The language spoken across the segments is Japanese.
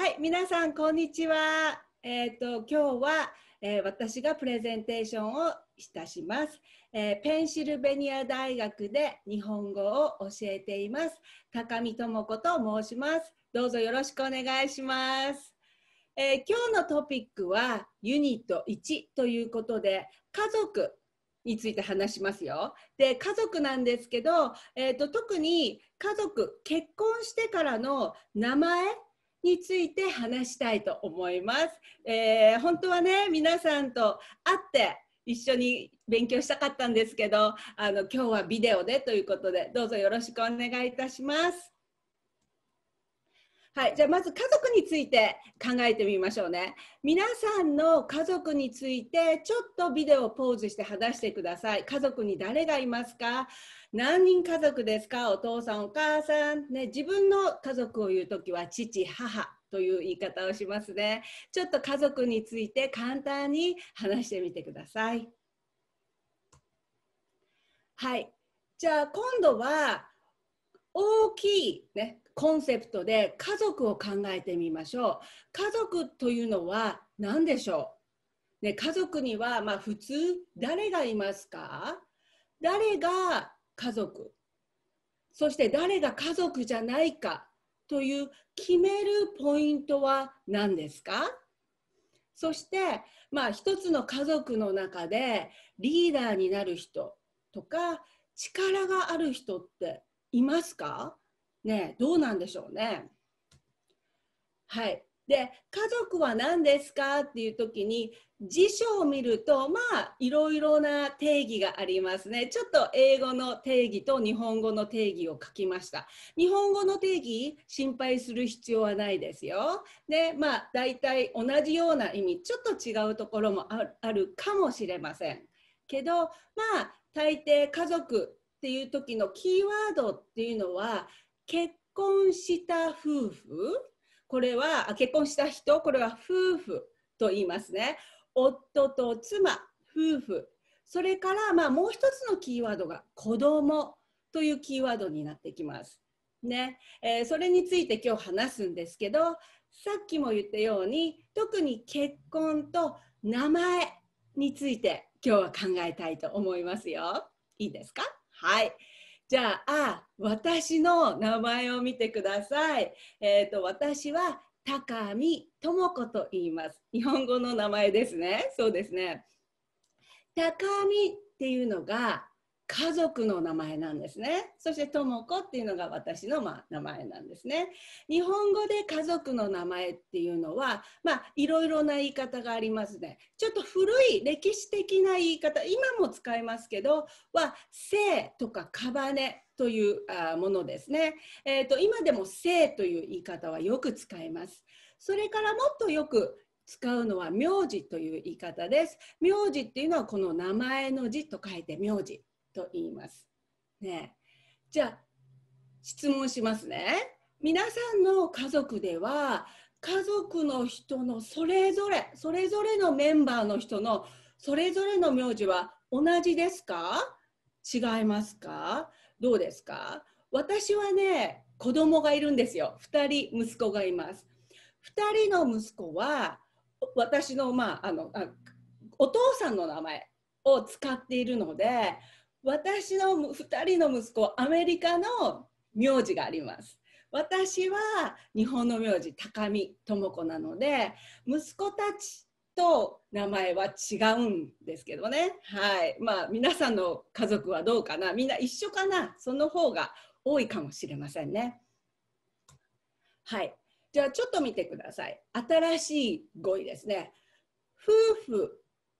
はい、皆さんこんにちは。えっ、ー、と今日は、えー、私がプレゼンテーションをいたします、えー、ペンシルベニア大学で日本語を教えています高見智子と申します。どうぞよろしくお願いします。え今日のトピックはユニット1ということで家族について話しますよ。で家族なんですけど、えーと特に家族結婚してからの名前について話したいと思います。えー、本当はね皆さんと会って一緒に勉強したかったんですけどあの今日はビデオでということでどうぞよろしくお願いいたします。はい、じゃあまず家族について考えてみましょうね。皆さんの家族についてちょっとビデオをポーズして話してください。家族に誰がいますか何人家族ですかお父さんお母さん、ね、自分の家族を言う時は父母という言い方をしますねちょっと家族について簡単に話してみてくださいはいじゃあ今度は大きい、ね、コンセプトで家族を考えてみましょう家族というのは何でしょう、ね、家族にはまあ普通誰がいますか誰が家族そして誰が家族じゃないかという決めるポイントは何ですかそして、まあ、一つの家族の中でリーダーになる人とか力がある人っていますかねどうなんでしょうねはいで家族は何ですかっていう時に辞書を見るとまあいろいろな定義がありますねちょっと英語の定義と日本語の定義を書きました日本語の定義心配する必要はないですよでまあ大体同じような意味ちょっと違うところもあるかもしれませんけどまあ大抵家族っていう時のキーワードっていうのは結婚した夫婦これは結婚した人これは夫婦と言いますね夫と妻夫婦それからまあもう一つのキーワードが子供というキーワードになってきます。ねえー、それについて今日話すんですけどさっきも言ったように特に結婚と名前について今日は考えたいと思いますよ。いいですかはい。じゃあ、あ私の名前を見てください。えっ、ー、と、私は高見智子と言います。日本語の名前ですね。そうですね。高見っていうのが家族の名前なんですね。そして、ともこっていうのが私の、まあ、名前なんですね。日本語で家族の名前っていうのは、まあ、いろいろな言い方がありますね。ちょっと古い歴史的な言い方、今も使いますけど、は、姓とかかばねというものですね。えっ、ー、と、今でも姓という言い方はよく使います。それからもっとよく使うのは名字という言い方です。名字っていうのはこの名前の字と書いて名字。と言います。ねじゃあ質問しますね。皆さんの家族では家族の人のそれぞれそれぞれのメンバーの人のそれぞれの名字は同じですか違いますかどうですか私はね子供がいるんですよ2人息子がいます2人の息子は私の,、まあ、あのあお父さんの名前を使っているので私の2人の息子アメリカの名字があります私は日本の名字高見智子なので息子たちと名前は違うんですけどねはいまあ皆さんの家族はどうかなみんな一緒かなその方が多いかもしれませんねはいじゃあちょっと見てください新しい語彙ですね夫婦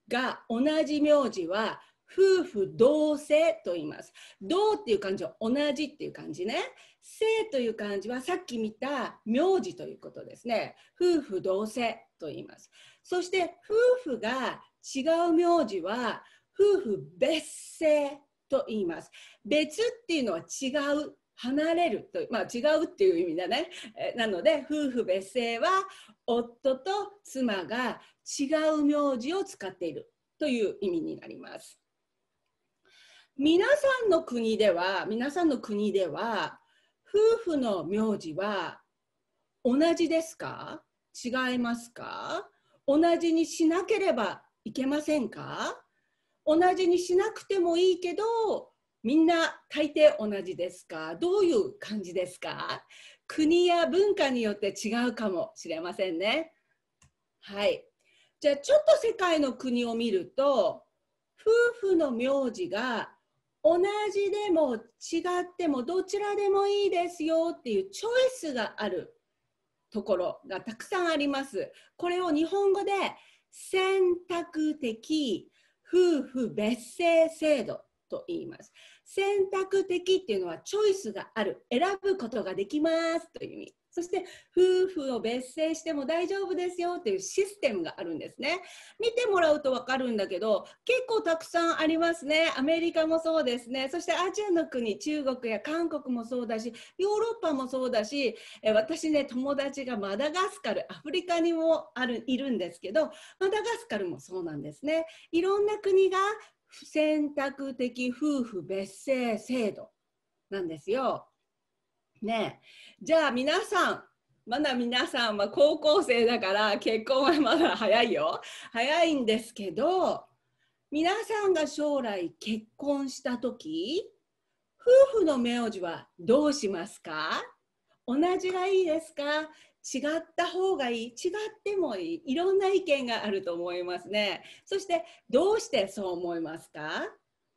が同じ名字は夫婦同姓と言います。同っていう漢字は同じっていう漢字ね。性という漢字はさっき見た名字ということですね。夫婦同姓と言います。そして夫婦が違う名字は夫婦別姓と言います。別っていうのは違う。離れるとまあ、違うっていう意味だね。なので夫婦別姓は夫と妻が違う名字を使っているという意味になります。皆さんの国では皆さんの国では夫婦の名字は同じですか違いますか同じにしなければいけませんか同じにしなくてもいいけどみんな大抵同じですかどういう感じですか国や文化によって違うかもしれませんね。はい。じゃあちょっと世界の国を見ると夫婦の名字が同じでも違ってもどちらでもいいですよっていうチョイスがあるところがたくさんあります。これを日本語で選択的夫婦別姓制度と言います。選択的っていうのはチョイスがある、選ぶことができますという意味。そして夫婦を別姓しても大丈夫ですよというシステムがあるんですね見てもらうと分かるんだけど結構たくさんありますねアメリカもそうですねそしてアジアの国中国や韓国もそうだしヨーロッパもそうだし私ね友達がマダガスカルアフリカにもあるいるんですけどマダガスカルもそうなんですねいろんな国が選択的夫婦別姓制度なんですよ。ねじゃあ皆さんまだ皆さんは高校生だから結婚はまだ早いよ早いんですけど皆さんが将来結婚した時夫婦の名字はどうしますか同じがいいですか違った方がいい違ってもいいいろんな意見があると思いますねそしてどうしてそう思いますか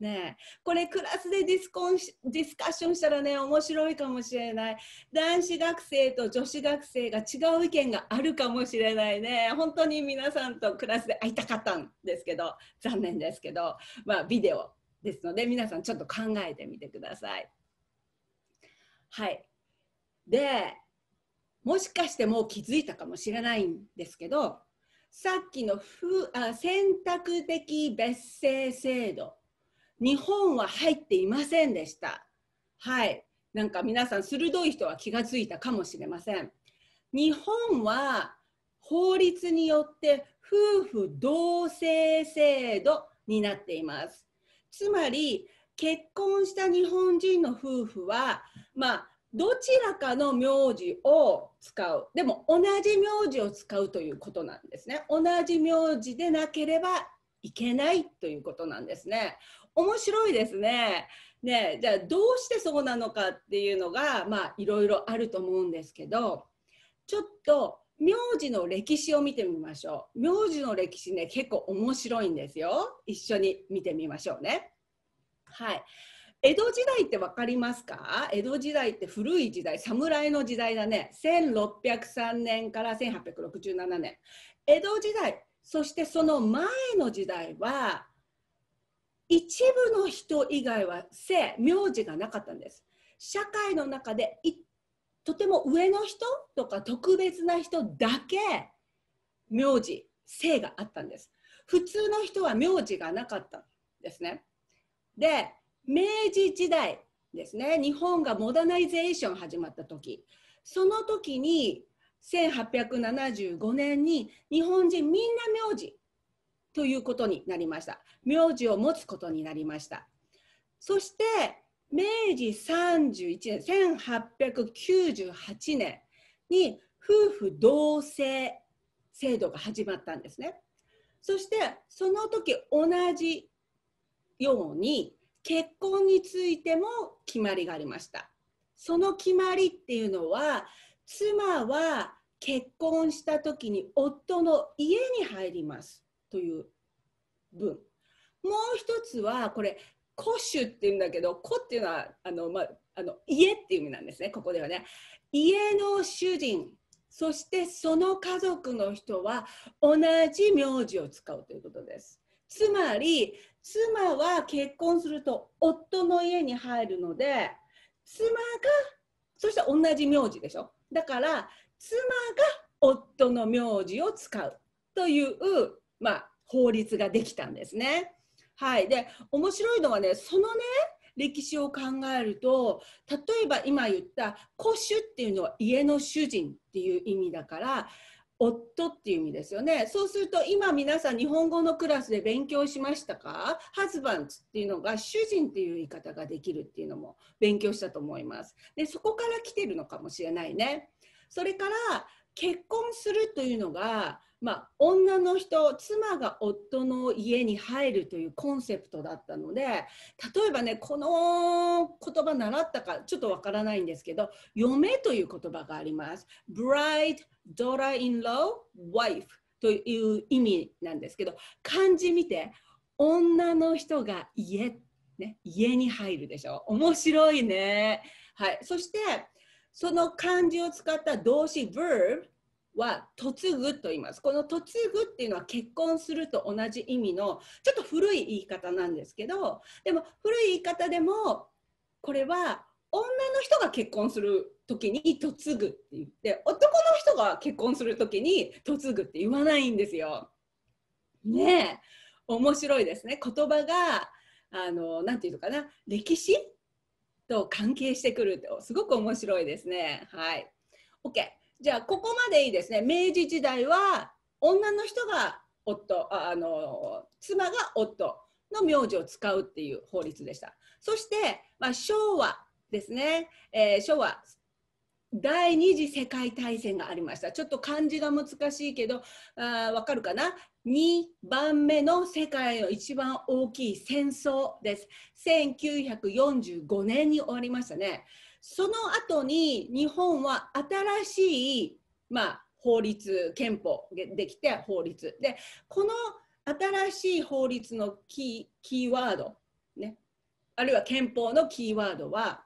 ねこれクラスでディスコンディスカッションしたらね面白いかもしれない男子学生と女子学生が違う意見があるかもしれないね本当に皆さんとクラスで会いたかったんですけど残念ですけど、まあ、ビデオですので皆さんちょっと考えてみてください。はいでもしかしてもう気づいたかもしれないんですけどさっきのふあ選択的別姓制度日本は入っていませんでした。はい、なんか皆さん鋭い人は気が付いたかもしれません。日本は法律によって夫婦同姓制度になっています。つまり結婚した日本人の夫婦は、まあ、どちらかの名字を使うでも同じ名字を使うということなんですね同じ名字でなければいけないということなんですね面白いですね。ねじゃあどうしてそうなのかっていうのがまあいろいろあると思うんですけどちょっと名字の歴史を見てみましょう名字の歴史ね結構面白いんですよ一緒に見てみましょうねはい江戸時代って分かりますか江戸時代って古い時代侍の時代だね1603年から1867年江戸時代そしてその前の時代は一部の人以外は姓名字がなかったんです社会の中でとても上の人とか特別な人だけ名字姓があったんです普通の人は名字がなかったんですねで明治時代ですね日本がモダナイゼーション始まった時その時に1875年に日本人みんな名字ということになりました。名字を持つことになりました。そして明治31年1898年に夫婦同姓制度が始まったんですね。そしてその時同じように結婚についても決まりがありました。その決まりっていうのは妻は結婚した時に夫の家に入ります。という文もう一つはこれ「古種」っていうんだけど「古」っていうのはあの、まあ、あの家っていう意味なんですねここではね。家の主人そしてその家族の人は同じ名字を使うということです。つまり妻は結婚すると夫の家に入るので妻がそして同じ名字でしょだから妻が夫の名字を使うというまあ、法律ができたんですね。はい、で面白いのはねそのね歴史を考えると例えば今言った「古主」っていうのは家の主人っていう意味だから夫っていう意味ですよねそうすると今皆さん日本語のクラスで勉強しましたかハズバンツっていうのが主人っていう言い方ができるっていうのも勉強したと思いますでそこから来てるのかもしれないねそれから結婚するというのが、まあ、女の人妻が夫の家に入るというコンセプトだったので例えばねこの言葉習ったかちょっとわからないんですけど嫁という言葉があります。Bride, daughter-in-law, wife という意味なんですけど漢字見て女の人が家、ね、家に入るでしょ面白いね。はい、そしてその漢字を使った動詞 verb は嫁ぐと言います。この嫁ぐっていうのは結婚すると同じ意味のちょっと古い言い方なんですけど、でも古い言い方でもこれは女の人が結婚する時に嫁ぐって言って男の人が結婚する時に嫁ぐって言わないんですよ。ねえ面白いですね言葉があのなていうのかな歴史と関係してくるとすごく面白いですね。はい、OK じゃあここまでいいですね。明治時代は女の人が夫あの妻が夫の名字を使うっていう法律でした。そして、まあ、昭和ですね、えー、昭和第二次世界大戦がありましたちょっと漢字が難しいけどあ分かるかな2番目の世界の一番大きい戦争です1945年に終わりましたねその後に日本は新しい、まあ、法律憲法できて法律でこの新しい法律のキーワード、ね、あるいは憲法のキーワードは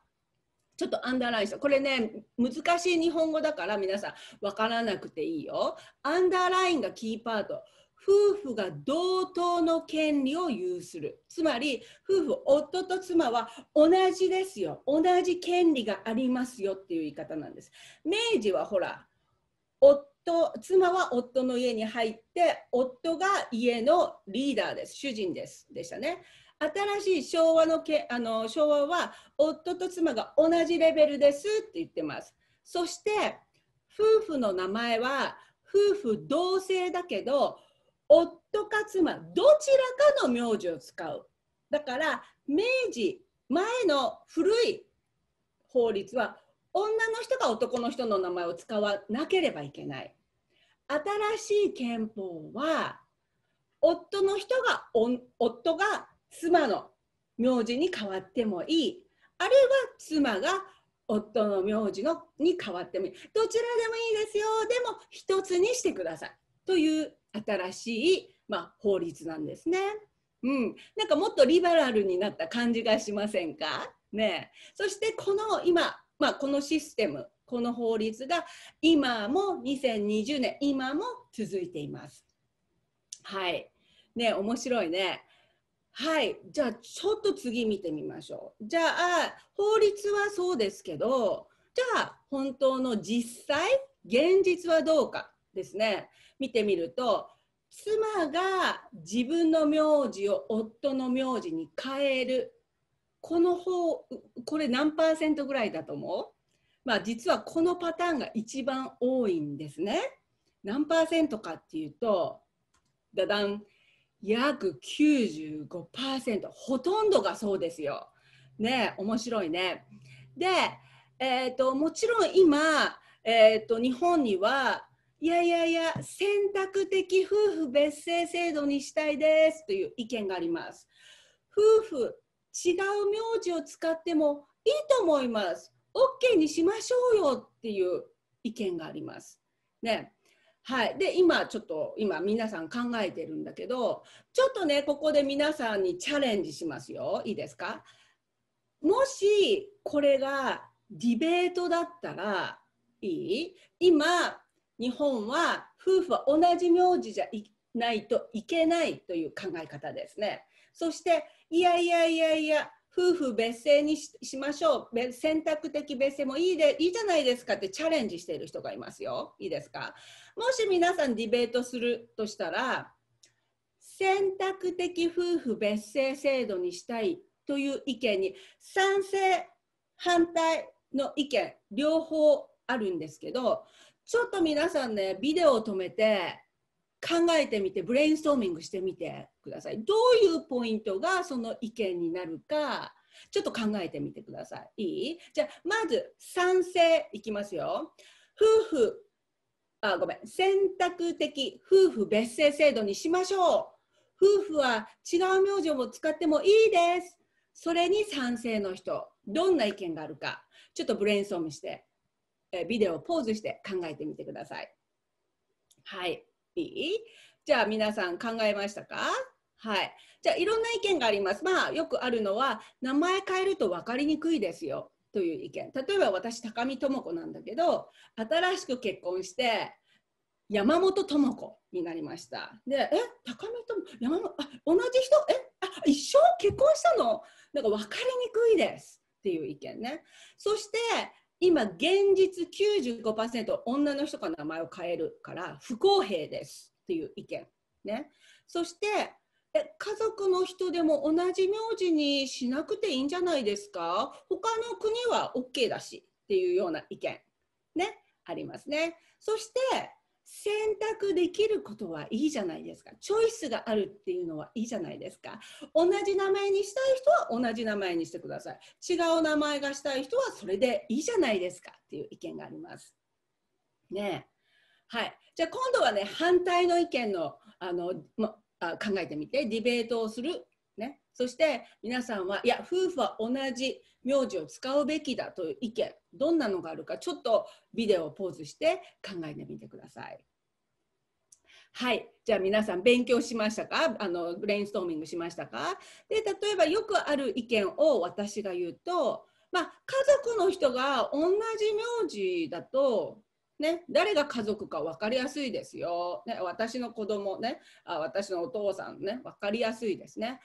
ちょっとアンダーラインしたこれね難しい日本語だから皆さん分からなくていいよアンダーラインがキーパート夫婦が同等の権利を有するつまり夫婦夫と妻は同じですよ同じ権利がありますよっていう言い方なんです明治はほら夫妻は夫の家に入って夫が家のリーダーです主人ですでしたね新しい昭和のけあの昭和は夫と妻が同じレベルですって言ってます。そして夫婦の名前は夫婦同姓だけど夫か妻どちらかの名字を使う。だから明治前の古い法律は女の人が男の人の名前を使わなければいけない。新しい憲法は夫の人が夫が妻の名字に変わってもいいあるいは妻が夫の名字のに変わってもいいどちらでもいいですよでも一つにしてくださいという新しい、まあ、法律なんですね。うん、なんかもっとリベラルになった感じがしませんかねそしてこの今、まあ、このシステムこの法律が今も2020年今も続いています。はいね面白いね。はい、じゃあちょっと次見てみましょう。じゃあ法律はそうですけど、じゃあ本当の実際、現実はどうかですね。見てみると、妻が自分の名字を夫の名字に変える。この方、これ何パーセントぐらいだと思うまあ実はこのパターンが一番多いんですね。何パーセントかっていうと、だだん。約95%ほとんどがそうですよ。ね面白いね。で、えーと、もちろん今、えーと、と日本にはいやいやいや選択的夫婦別姓制度にしたいですという意見があります。夫婦違う名字を使ってもいいと思います。OK にしましょうよっていう意見があります。ね、はい、で今ちょっと今皆さん考えてるんだけどちょっとねここで皆さんにチャレンジしますよいいですかもしこれがディベートだったらいい今日本は夫婦は同じ名字じゃないといけないという考え方ですねそしていやいやいやいや夫婦別姓にしましょう選択的別姓もいいでいいじゃないですかってチャレンジしている人がいますよいいですかもし皆さんディベートするとしたら選択的夫婦別姓制度にしたいという意見に賛成反対の意見両方あるんですけどちょっと皆さんねビデオを止めて考えてみてブレインストーミングしてみてください。どういうポイントがその意見になるか、ちょっと考えてみてください。いいじゃあ、まず、賛成いきますよ。夫婦、あ、ごめん、選択的夫婦別姓制度にしましょう。夫婦は違う名字を使ってもいいです。それに賛成の人、どんな意見があるか、ちょっとブレインストームして、えビデオをポーズして考えてみてください。はい。いいじゃあ皆さん考えましたかはい。じゃあいろんな意見があります。まあよくあるのは名前変えると分かりにくいですよという意見。例えば私高見智子なんだけど新しく結婚して山本智子になりました。で、え、高見智子山本あ同じ人えあ一生結婚したのなんか分かりにくいですっていう意見ね。そして今現実95%女の人が名前を変えるから不公平ですっていう意見ね。そして家族の人でも同じ名字にしなくていいんじゃないですか他の国は OK だしっていうような意見ねありますねそして選択できることはいいじゃないですかチョイスがあるっていうのはいいじゃないですか同じ名前にしたい人は同じ名前にしてください違う名前がしたい人はそれでいいじゃないですかっていう意見がありますねはいじゃあ今度はね反対の意見のあの、まあ考えてみてディベートをする、ね、そして皆さんはいや夫婦は同じ名字を使うべきだという意見どんなのがあるかちょっとビデオをポーズして考えてみてください。はい、じゃあ皆さん勉強しましたかあのブレインストーミングしましたかで例えばよくある意見を私が言うと、まあ、家族の人が同じ名字だとね、誰が家族か分かりやすいですよ、ね、私の子供ねあ私のお父さんね分かりやすいですね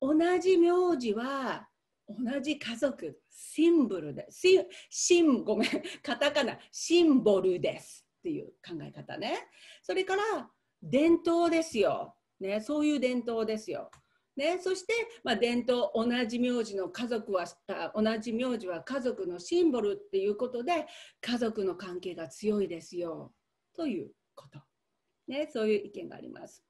同じ名字は同じ家族シンボルでシンシンごめんカタカナシンボルですっていう考え方ねそれから伝統ですよ、ね、そういう伝統ですよね、そして、まあ、伝統同じ名字の家族はあ同じ名字は家族のシンボルっていうことで家族の関係が強いですよということ、ね、そういう意見があります。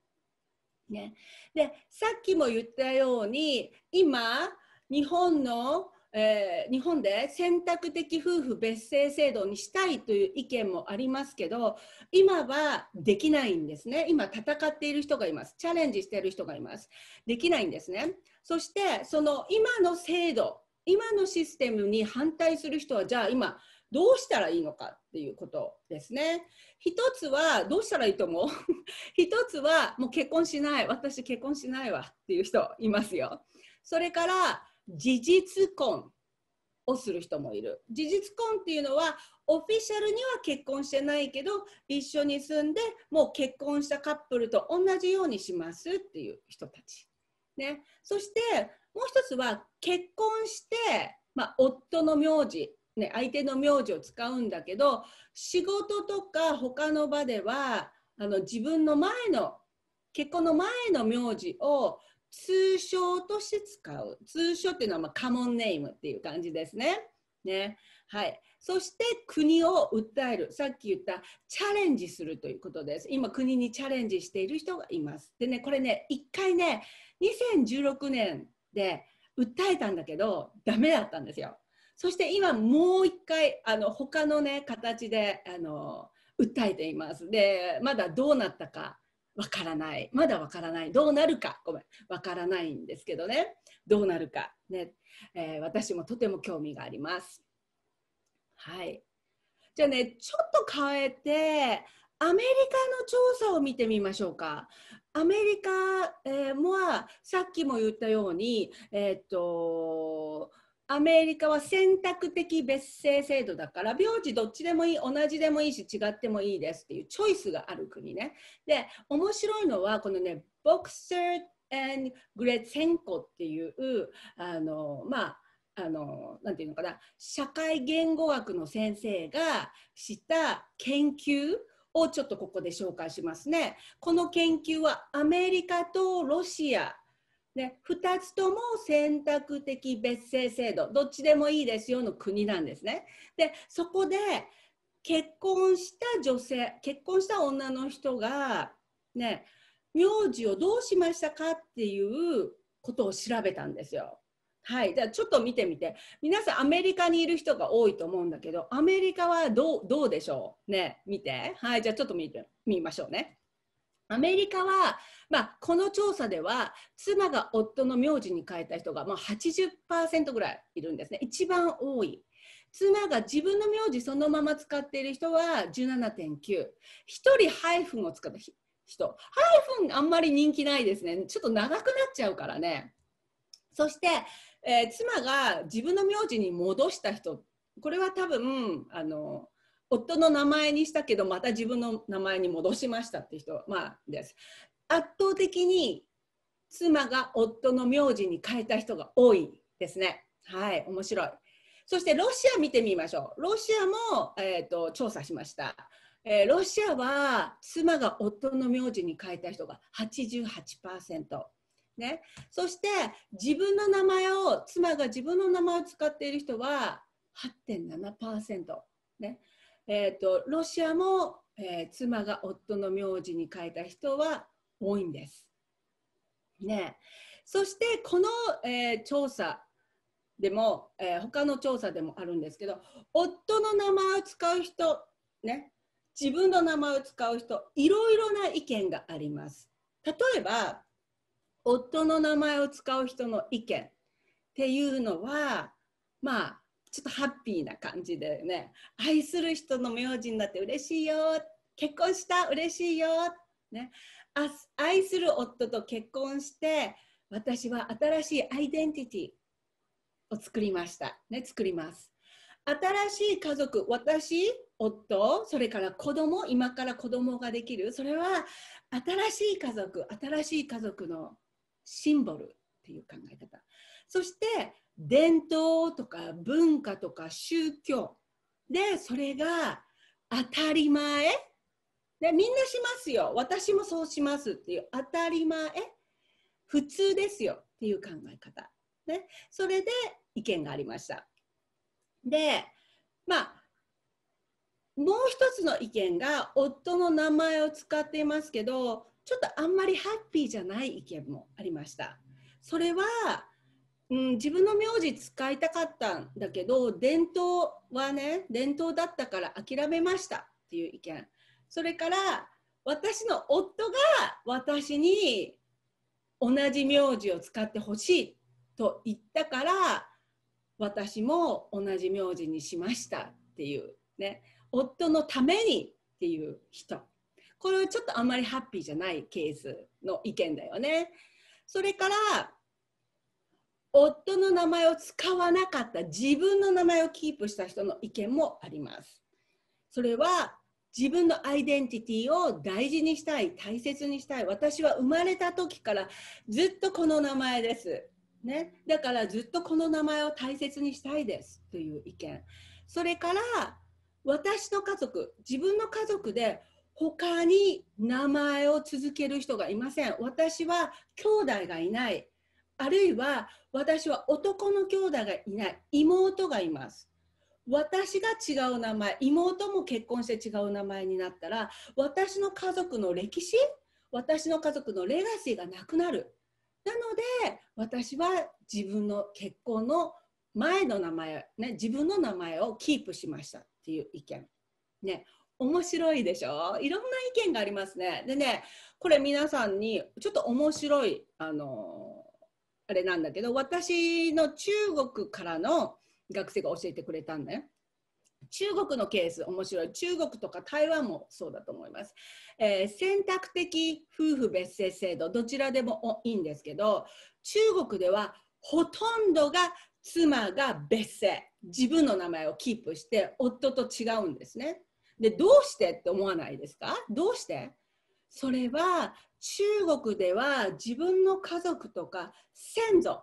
ね、でさっきも言ったように今日本のえー、日本で選択的夫婦別姓制度にしたいという意見もありますけど今はできないんですね今戦っている人がいますチャレンジしている人がいますできないんですねそしてその今の制度今のシステムに反対する人はじゃあ今どうしたらいいのかっていうことですね。一つはどうしたらいいと思う 一つはもう結婚しない私結婚しないわっていう人いますよ。それから事実婚をする人もいる事実婚っていうのはオフィシャルには結婚してないけど一緒に住んでもう結婚したカップルと同じようにしますっていう人たち、ね、そしてもう一つは結婚して、まあ、夫の名字、ね、相手の名字を使うんだけど仕事とか他の場ではあの自分の前の結婚の前の名字を通称として使う。通称っていうのはまあカモンネームっていう感じですね。ね。はい。そして国を訴える。さっき言ったチャレンジするということです。今国にチャレンジしている人がいます。でね、これね、一回ね、2016年で訴えたんだけど、ダメだったんですよ。そして今もう一回、あの、他のね、形で、あの、訴えています。で、まだどうなったか。わからない。まだわからない。どうなるか。ごめん。わからないんですけどね。どうなるか。ね、えー、私もとても興味があります。はい。じゃあね、ちょっと変えて、アメリカの調査を見てみましょうか。アメリカ、えー、もはさっきも言ったように、えー、っとアメリカは選択的別姓制度だから病児どっちでもいい同じでもいいし違ってもいいですっていうチョイスがある国ねで面白いのはこのねボクサーグレツェンコっていうあのまああのなんていうのかな社会言語学の先生がした研究をちょっとここで紹介しますね。この研究はアメリカとロシアで2つとも選択的別姓制度どっちでもいいですよの国なんですね。でそこで結婚した女性結婚した女の人がね名字をどうしましたかっていうことを調べたんですよ。はい、じゃあちょっと見てみて皆さんアメリカにいる人が多いと思うんだけどアメリカはどうどうでしょうね見てはいじゃあちょっと見てみましょうね。アメリカは、まあ、この調査では妻が夫の名字に変えた人がもう80%ぐらいいるんですね一番多い妻が自分の名字そのまま使っている人は17.91人ハイフンを使った人ハイフンあんまり人気ないですねちょっと長くなっちゃうからねそして、えー、妻が自分の名字に戻した人これは多分あの夫の名前にしたけどまた自分の名前に戻しましたって人まあ、です圧倒的に妻が夫の名字に変えた人が多いですねはい面白いそしてロシア見てみましょうロシアも、えーと、と調査しました、えー、ロシアは妻が夫の名字に変えた人が88%ね、そして自分の名前を妻が自分の名前を使っている人は8.7%、ね、えっ、ー、と、ロシアも、えー、妻が夫の名字に変えた人は多いんです。ね、そしてこの、えー、調査でも、えー、他の調査でもあるんですけど夫の名前を使う人、ね、自分の名前を使う人いろいろな意見があります。例えば夫の名前を使う人の意見っていうのはまあちょっとハッピーな感じでね愛する人の名字になって嬉しいよ結婚した嬉しいよ、ね、愛する夫と結婚して私は新しいアイデンティティを作りました、ね、作ります新しい家族私夫それから子供今から子供ができるそれは新しい家族新しい家族のシンボルっていう考え方そして伝統とか文化とか宗教でそれが当たり前でみんなしますよ私もそうしますっていう当たり前普通ですよっていう考え方、ね、それで意見がありましたでまあもう一つの意見が夫の名前を使っていますけどちょっとあんまりハッピーじゃない意見もありましたそれはうん、自分の名字使いたかったんだけど伝統はね伝統だったから諦めましたっていう意見それから私の夫が私に同じ名字を使ってほしいと言ったから私も同じ名字にしましたっていうね夫のためにっていう人これはちょっとあんまりハッピーじゃないケースの意見だよね。それから夫の名前を使わなかった自分の名前をキープした人の意見もあります。それは自分のアイデンティティを大事にしたい大切にしたい私は生まれた時からずっとこの名前です、ね、だからずっとこの名前を大切にしたいですという意見それから私の家族自分の家族で他に名前を続ける人がいません私は兄弟がいないあるいは私は男の兄弟がいない妹がいます私が違う名前妹も結婚して違う名前になったら私の家族の歴史私の家族のレガシーがなくなるなので私は自分の結婚の前の名前、ね、自分の名前をキープしましたっていう意見ね面白いでしょいろんな意見がありますねでねこれ皆さんにちょっと面白いあのあれなんだけど私の中国からの学生が教えてくれたんだよ。中国のケース面白い中国とか台湾もそうだと思います、えー、選択的夫婦別姓制度どちらでもいいんですけど中国ではほとんどが妻が別姓自分の名前をキープして夫と違うんですねでどうしてって思わないですかどうしてそれは中国では自分の家族とか先祖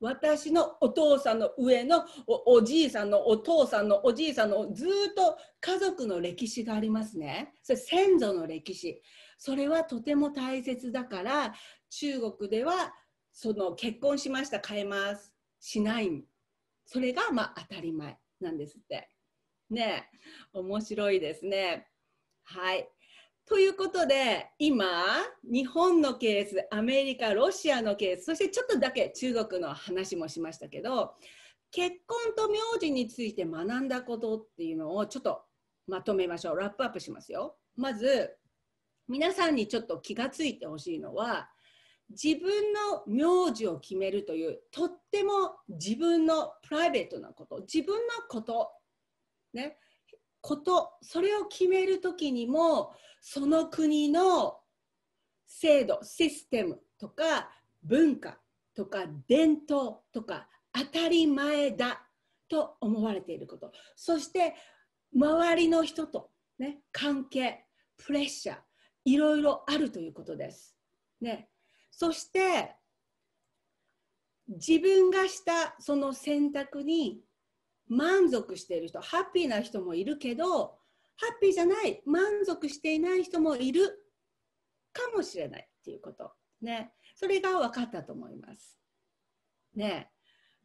私のお父さんの上のおじいさんのお父さんのおじいさんのずっと家族の歴史がありますねそれ先祖の歴史それはとても大切だから中国ではその結婚しました変えますしないそれがまあ当たり前なんですってねえ面白いですねはいということで今日本のケースアメリカロシアのケースそしてちょっとだけ中国の話もしましたけど結婚と名字について学んだことっていうのをちょっとまとめましょうラップアップしますよ。まず皆さんにちょっと気がついてほしいのは自分の名字を決めるというとっても自分のプライベートなこと自分のことねことそれを決める時にもその国の制度システムとか文化とか伝統とか当たり前だと思われていることそして周りの人と、ね、関係プレッシャーいろいろあるということです。ね、そして自分がしたその選択に満足している人ハッピーな人もいるけどハッピーじゃない満足していない人もいるかもしれないっていうことねそれが分かったと思います。ね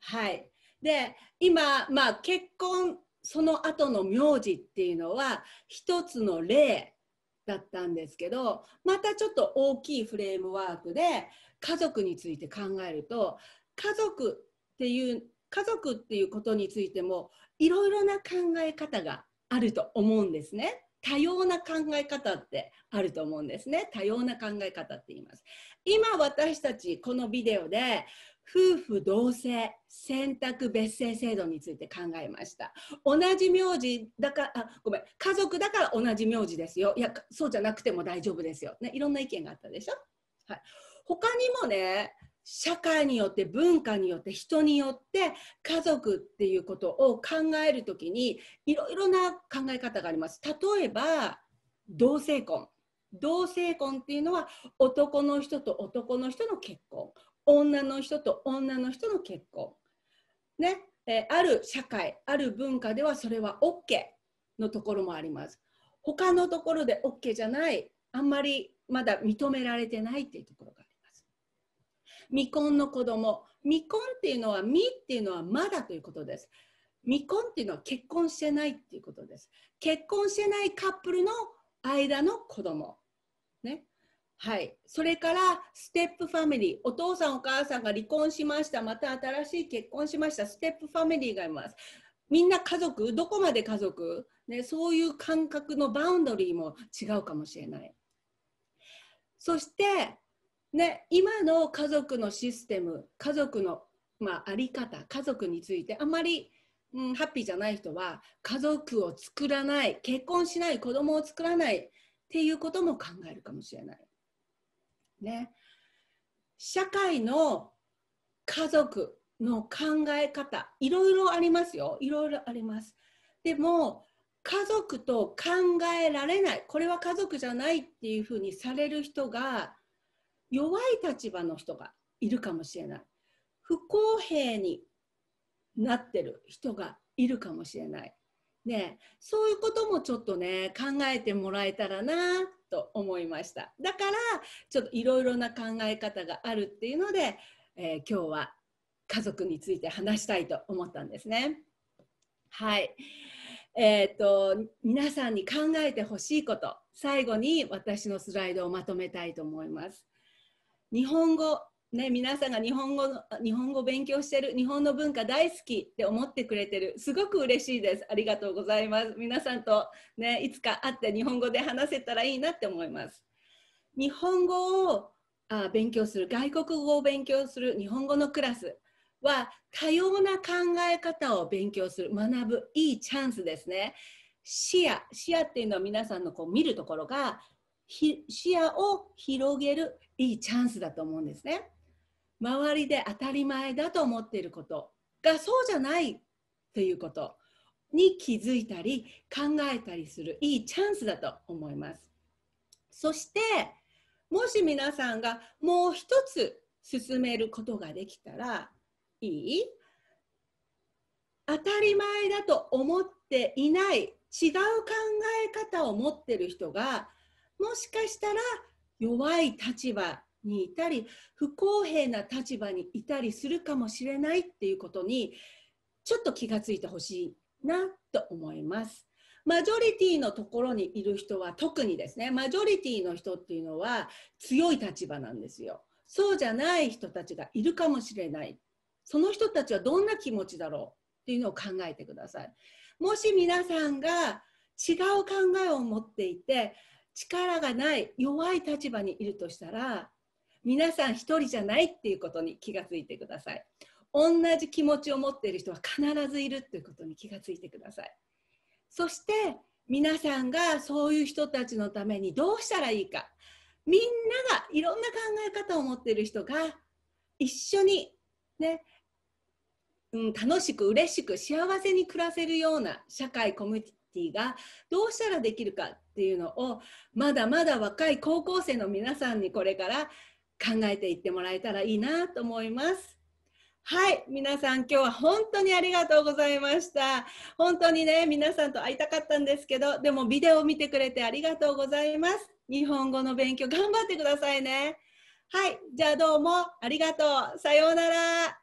はいで今、まあ、結婚その後の名字っていうのは一つの例だったんですけどまたちょっと大きいフレームワークで家族について考えると家族っていう家族っていうことについてもいろいろな考え方があると思うんですね。多様な考え方ってあると思うんですね。多様な考え方って言います。今私たちこのビデオで夫婦同姓選択別姓制度について考えました同じ名字だからあごめん家族だから同じ名字ですよいやそうじゃなくても大丈夫ですよ、ね、いろんな意見があったでしょ、はい、他にもね社会によって文化によって人によって家族っていうことを考える時にいろいろな考え方があります。例えば同性婚同性婚っていうのは男の人と男の人の結婚女の人と女の人の結婚ね、えある社会ある文化ではそれは OK のところもあります他のところで OK じゃないあんまりまだ認められてないっていうところが未婚の子供未婚っていうのは未っていうのはまだということです未婚っていうのは結婚してないっていうことです結婚してないカップルの間の子供ねはい、それからステップファミリーお父さんお母さんが離婚しましたまた新しい結婚しましたステップファミリーがいますみんな家族どこまで家族、ね、そういう感覚のバウンドリーも違うかもしれないそしてね、今の家族のシステム家族の、まあ、あり方家族についてあんまり、うん、ハッピーじゃない人は家族を作らない結婚しない子供を作らないっていうことも考えるかもしれない。ね、社会の家族の考え方いろいろありますよいろいろあります。でも家族と考えられないこれは家族じゃないっていうふうにされる人が弱い立場の人がいるかもしれない不公平になってる人がいるかもしれない、ね、そういうこともちょっとね考えてもらえたらなと思いましただからちょっといろいろな考え方があるっていうので、えー、今日は家族について話したいと思ったんですね。はい、えーと、と皆さんに考えてほしいこと最後に私のスライドをまとめたいと思います。日本語ね、皆さんが日本語の日本語勉強してる日本の文化大好きって思ってくれてるすごく嬉しいですありがとうございます皆さんと、ね、いつか会って日本語で話せたらいいなって思います日本語をあ勉強する外国語を勉強する日本語のクラスは多様な考え方を勉強する学ぶいいチャンスですね視野視野っていうのは皆さんのこう見るところが視野を広げるいいチャンスだと思うんですね。周りで当たり前だと思っていることがそうじゃないということに気づいたり考えたりするいいチャンスだと思います。そしてもし皆さんがもう一つ進めることができたらいい当たり前だと思っていない違う考え方を持ってる人がもしかしたら弱い立場にいたり不公平な立場にいたりするかもしれないっていうことにちょっと気がついてほしいなと思います。マジョリティのところにいる人は特にですねマジョリティの人っていうのは強い立場なんですよ。そうじゃない人たちがいるかもしれない。その人たちはどんな気持ちだろうっていうのを考えてください。もし皆さんが違う考えを持っていて力がない弱い立場にいるとしたら皆さん一人じゃないっていうことに気がついてください同じ気持ちを持っている人は必ずいるっていうことに気がついてくださいそして皆さんがそういう人たちのためにどうしたらいいかみんながいろんな考え方を持っている人が一緒にね、うん、楽しく嬉しく幸せに暮らせるような社会コミュティがどうしたらできるかっていうのをまだまだ若い高校生の皆さんにこれから考えていってもらえたらいいなと思います。はい、皆さん今日は本当にありがとうございました。本当にね、皆さんと会いたかったんですけど、でもビデオを見てくれてありがとうございます。日本語の勉強頑張ってくださいね。はい、じゃあどうもありがとう。さようなら。